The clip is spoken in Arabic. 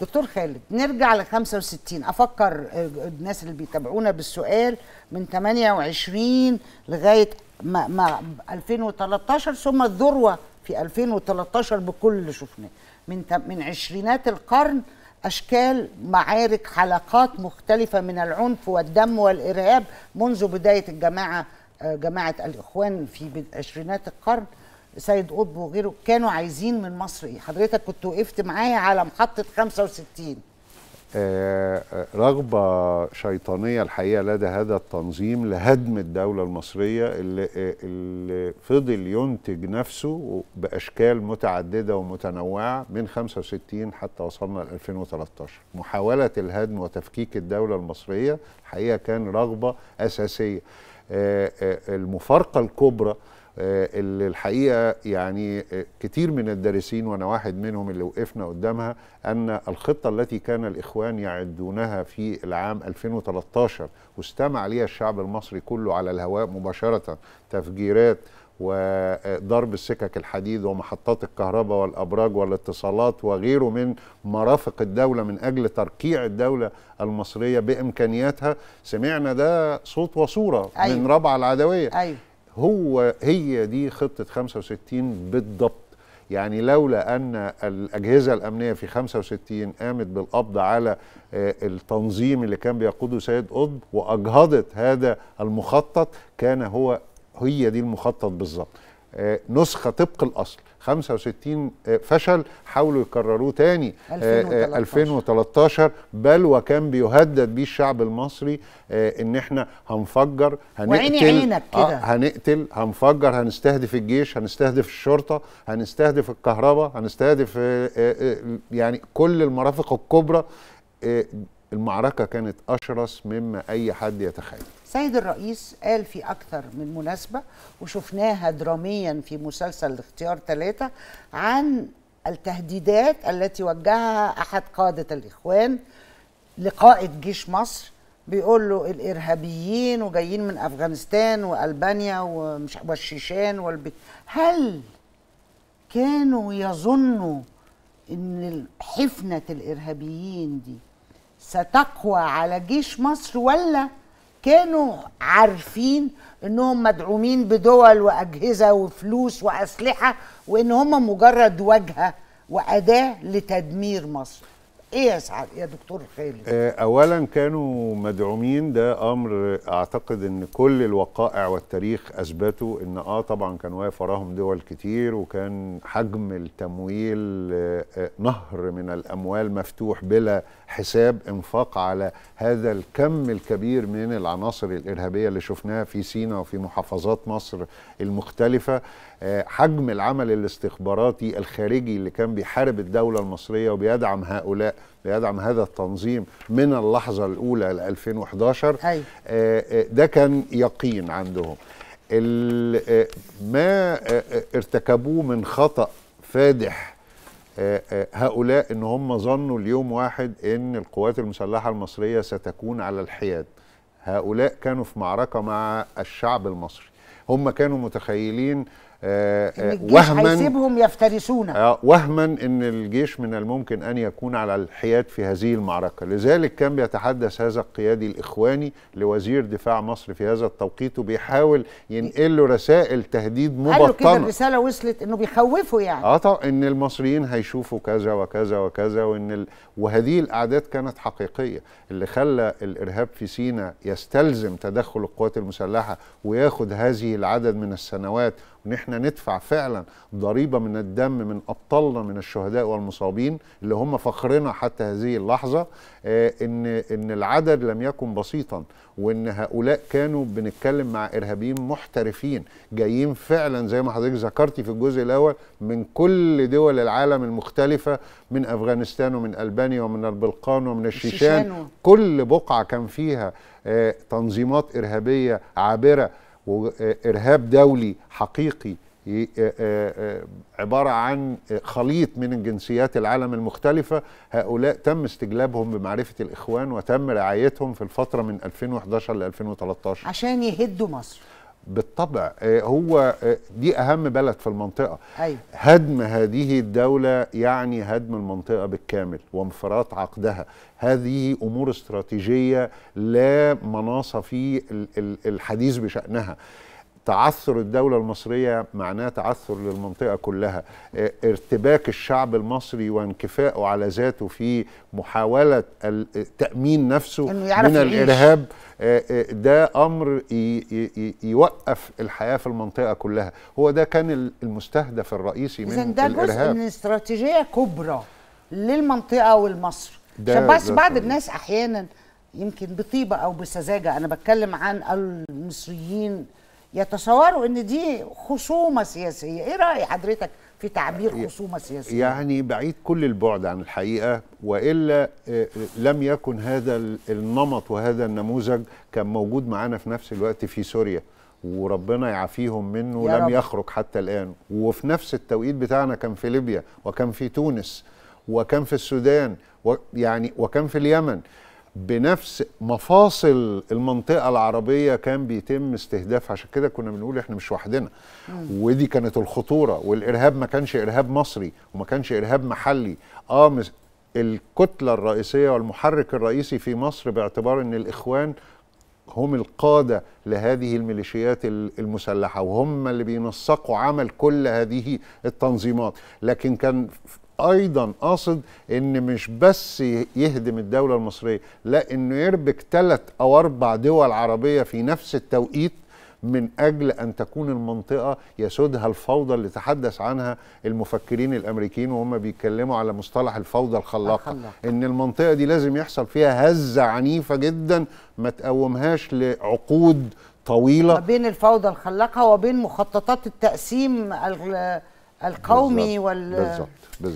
دكتور خالد نرجع ل 65 افكر آه، الناس اللي بيتابعونا بالسؤال من 28 لغايه ما ما 2013 ثم الذروه في 2013 بكل اللي شفناه من من عشرينات القرن اشكال معارك حلقات مختلفه من العنف والدم والارهاب منذ بدايه الجماعه آه، جماعه الاخوان في عشرينات القرن سيد قطب وغيره كانوا عايزين من مصر ايه حضرتك كنت وقفت معايا على محطه 65 آه، آه، رغبة شيطانية الحقيقة لدى هذا التنظيم لهدم الدولة المصرية اللي, آه، اللي فضل ينتج نفسه بأشكال متعددة ومتنوعة من 65 حتى وصلنا ل 2013 محاولة الهدم وتفكيك الدولة المصرية الحقيقة كان رغبة أساسية المفارقة الكبرى آه، اللي الحقيقه يعني آه، كتير من الدارسين وانا واحد منهم اللي وقفنا قدامها ان الخطه التي كان الاخوان يعدونها في العام 2013 واستمع عليها الشعب المصري كله على الهواء مباشره تفجيرات وضرب السكك الحديد ومحطات الكهرباء والابراج والاتصالات وغيره من مرافق الدوله من اجل تركيع الدوله المصريه بامكانياتها سمعنا ده صوت وصوره أيوه. من رابعه العدويه أيوه. هو هي دي خطة 65 بالضبط يعني لولا أن الأجهزة الأمنية في 65 قامت بالقبض على آه، التنظيم اللي كان بيقوده سيد قطب وأجهضت هذا المخطط كان هو هي دي المخطط بالضبط آه، نسخة طبق الأصل 65 آه، فشل حاولوا يكرروه تاني 2013, آه، 2013 آه، بل وكان بيهدد بيه الشعب المصري ان احنا هنفجر هنقتل عينك كده. هنقتل هنفجر هنستهدف الجيش هنستهدف الشرطه هنستهدف الكهرباء هنستهدف يعني كل المرافق الكبرى المعركة كانت أشرس مما أي حد يتخيل سيد الرئيس قال في أكثر من مناسبة وشفناها دراميا في مسلسل الاختيار ثلاثة عن التهديدات التي وجهها أحد قادة الإخوان لقائد جيش مصر بيقول له الإرهابيين وجايين من أفغانستان وألبانيا ومش والشيشان والبيت هل كانوا يظنوا ان حفنه الارهابيين دي ستقوى على جيش مصر ولا كانوا عارفين انهم مدعومين بدول واجهزه وفلوس واسلحه وان هم مجرد واجهه واداه لتدمير مصر ايه يا سعد يا دكتور خالد آه، اولا كانوا مدعومين ده امر اعتقد ان كل الوقائع والتاريخ اثبتوا ان اه طبعا كان واقف وراهم دول كتير وكان حجم التمويل آه، آه، نهر من الاموال مفتوح بلا حساب انفاق على هذا الكم الكبير من العناصر الارهابيه اللي شفناها في سينا وفي محافظات مصر المختلفه حجم العمل الاستخباراتي الخارجي اللي كان بيحارب الدوله المصريه وبيدعم هؤلاء ليدعم هذا التنظيم من اللحظة الأولى ل 2011 آه، آه، ده كان يقين عندهم آه، ما ارتكبوه من خطأ فادح هؤلاء ان هم ظنوا اليوم واحد ان القوات المسلحه المصريه ستكون على الحياد هؤلاء كانوا في معركه مع الشعب المصري هم كانوا متخيلين آه، آه، وهما هيسيبهم يفترسونا آه، وهما ان الجيش من الممكن ان يكون على الحياد في هذه المعركه لذلك كان بيتحدث هذا القيادي الاخواني لوزير دفاع مصر في هذا التوقيت وبيحاول ينقل له رسائل تهديد مبطنه قالوا كده الرساله وصلت انه بيخوفه يعني اه طبعا ان المصريين هيشوفوا كذا وكذا وكذا وان ال... وهذه الاعداد كانت حقيقيه اللي خلى الارهاب في سينا يستلزم تدخل القوات المسلحه وياخد هذه العدد من السنوات ان احنا ندفع فعلا ضريبه من الدم من ابطالنا من الشهداء والمصابين اللي هم فخرنا حتى هذه اللحظه آه، ان ان العدد لم يكن بسيطا وان هؤلاء كانوا بنتكلم مع ارهابيين محترفين جايين فعلا زي ما حضرتك ذكرتي في الجزء الاول من كل دول العالم المختلفه من افغانستان ومن البانيا ومن البلقان ومن الشيشان كل بقعه كان فيها آه، تنظيمات ارهابيه عابره وارهاب دولي حقيقي عبارة عن خليط من جنسيات العالم المختلفة هؤلاء تم استجلابهم بمعرفة الإخوان وتم رعايتهم في الفترة من 2011 ل 2013 عشان يهدوا مصر بالطبع آه، هو آه، دي اهم بلد في المنطقه أي. أيوة. هدم هذه الدوله يعني هدم المنطقه بالكامل وانفراط عقدها هذه امور استراتيجيه لا مناص في الحديث بشانها تعثر الدولة المصرية معناه تعثر للمنطقة كلها إيه، ارتباك الشعب المصري وانكفائه على ذاته في محاولة تأمين نفسه من الإرهاب إيه، إيه، ده أمر يوقف الحياة في المنطقة كلها هو ده كان المستهدف الرئيسي من الإرهاب ده جزء من استراتيجية كبرى للمنطقة والمصر عشان بس بعض الناس أحيانا يمكن بطيبة أو بسذاجة أنا بتكلم عن المصريين يتصوروا ان دي خصومه سياسيه ايه راي حضرتك في تعبير خصومه سياسيه يعني بعيد كل البعد عن الحقيقه والا آه، آه، لم يكن هذا النمط وهذا النموذج كان موجود معانا في نفس الوقت في سوريا وربنا يعافيهم منه لم يخرج حتى الان وفي نفس التوقيت بتاعنا كان في ليبيا وكان في تونس وكان في السودان و يعني وكان في اليمن بنفس مفاصل المنطقه العربيه كان بيتم استهداف عشان كده كنا بنقول احنا مش وحدنا ودي كانت الخطوره والارهاب ما كانش ارهاب مصري وما كانش ارهاب محلي اه الكتله الرئيسيه والمحرك الرئيسي في مصر باعتبار ان الاخوان هم القاده لهذه الميليشيات المسلحه وهم اللي بينسقوا عمل كل هذه التنظيمات لكن كان ايضا قاصد ان مش بس يهدم الدوله المصريه لا انه يربك ثلاث او اربع دول عربيه في نفس التوقيت من اجل ان تكون المنطقه يسودها الفوضى اللي تحدث عنها المفكرين الامريكيين وهم بيتكلموا على مصطلح الفوضى الخلاقه الخلاق. ان المنطقه دي لازم يحصل فيها هزه عنيفه جدا ما تقومهاش لعقود طويله ما بين الفوضى الخلاقه وبين مخططات التقسيم القومي بالزبط. وال بالزبط. بالزبط.